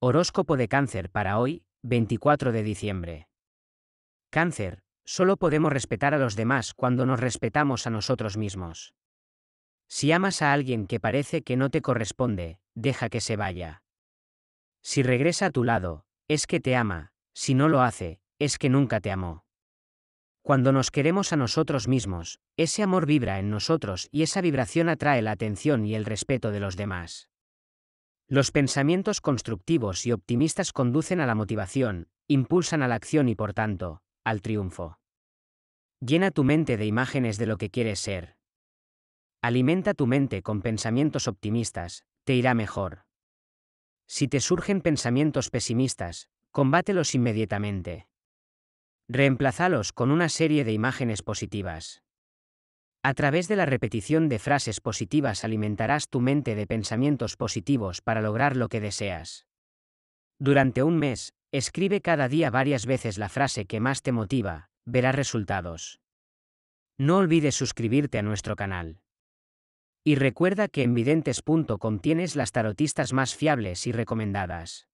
Horóscopo de cáncer para hoy, 24 de diciembre. Cáncer, solo podemos respetar a los demás cuando nos respetamos a nosotros mismos. Si amas a alguien que parece que no te corresponde, deja que se vaya. Si regresa a tu lado, es que te ama, si no lo hace, es que nunca te amó. Cuando nos queremos a nosotros mismos, ese amor vibra en nosotros y esa vibración atrae la atención y el respeto de los demás. Los pensamientos constructivos y optimistas conducen a la motivación, impulsan a la acción y por tanto, al triunfo. Llena tu mente de imágenes de lo que quieres ser. Alimenta tu mente con pensamientos optimistas, te irá mejor. Si te surgen pensamientos pesimistas, combátelos inmediatamente. Reemplazalos con una serie de imágenes positivas. A través de la repetición de frases positivas alimentarás tu mente de pensamientos positivos para lograr lo que deseas. Durante un mes, escribe cada día varias veces la frase que más te motiva, verás resultados. No olvides suscribirte a nuestro canal. Y recuerda que en videntes.com tienes las tarotistas más fiables y recomendadas.